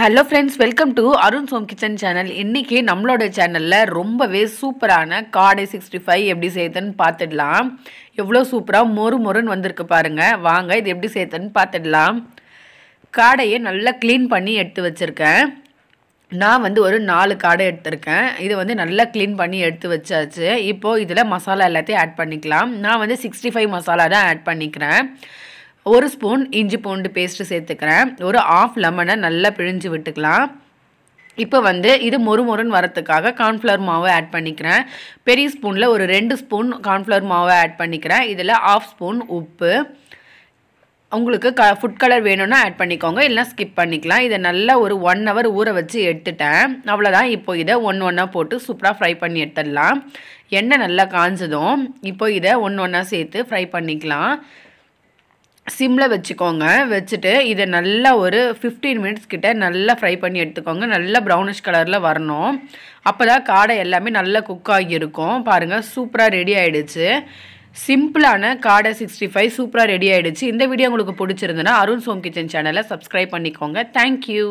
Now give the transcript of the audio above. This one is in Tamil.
hello friends welcome to Arun Som kitchen channel இன்றைக்கி நம்மளோட சேனலில் ரொம்பவே சூப்பரான காடை சிக்ஸ்டி ஃபைவ் எப்படி செய்யுதுன்னு பார்த்துடலாம் எவ்வளோ சூப்பராக மொறு மொறுன்னு வந்திருக்கு பாருங்கள் வாங்க இது எப்படி செய்யுதுன்னு பார்த்துடலாம் காடையை நல்லா க்ளீன் பண்ணி எடுத்து வச்சுருக்கேன் நான் வந்து ஒரு நாலு காடை எடுத்திருக்கேன் இதை வந்து நல்லா க்ளீன் பண்ணி எடுத்து வச்சாச்சு இப்போது இதில் மசாலா எல்லாத்தையும் ஆட் பண்ணிக்கலாம் நான் வந்து சிக்ஸ்டி ஃபைவ் மசாலா தான் ஆட் பண்ணிக்கிறேன் ஒரு ஸ்பூன் இஞ்சி பூண்டு பேஸ்ட்டு சேர்த்துக்கிறேன் ஒரு ஆஃப் லெமனை நல்லா பிழிஞ்சு விட்டுக்கலாம் இப்போ வந்து இது மொறு மொறுன்னு வரத்துக்காக கார்ன்ஃப்ளவர் மாவை ஆட் பண்ணிக்கிறேன் பெரிய ஸ்பூனில் ஒரு ரெண்டு ஸ்பூன் கார்ன்ஃப்ளவர் மாவை ஆட் பண்ணிக்கிறேன் இதில் ஆஃப் ஸ்பூன் உப்பு உங்களுக்கு க ஃபுட் கலர் வேணும்னா ஆட் பண்ணிக்கோங்க இல்லைனா ஸ்கிப் பண்ணிக்கலாம் இதை நல்லா ஒரு ஒன் ஹவர் ஊற வச்சு எடுத்துட்டேன் அவ்வளோதான் இப்போ இதை ஒன்று ஒன்றா போட்டு சூப்பராக ஃப்ரை பண்ணி எடுத்துடலாம் எண்ணெய் நல்லா காஞ்சதும் இப்போ இதை ஒன்று ஒன்றா சேர்த்து ஃப்ரை பண்ணிக்கலாம் சிம்மில் வச்சுக்கோங்க வச்சுட்டு இதை நல்லா ஒரு ஃபிஃப்டீன் மினிட்ஸ் கிட்ட நல்லா ஃப்ரை பண்ணி எடுத்துக்கோங்க நல்லா ப்ரௌனிஷ் கலரில் வரணும் அப்போ தான் காடை எல்லாமே நல்லா குக் ஆகியிருக்கும் பாருங்கள் சூப்பராக ரெடி ஆகிடுச்சு சிம்பிளான காடை சிக்ஸ்டி ஃபைவ் சூப்பராக ரெடி ஆகிடுச்சு இந்த வீடியோ உங்களுக்கு பிடிச்சிருந்துன்னா அருண் சோம் கிச்சன் சேனலை சப்ஸ்கிரைப் பண்ணிக்கோங்க தேங்க்யூ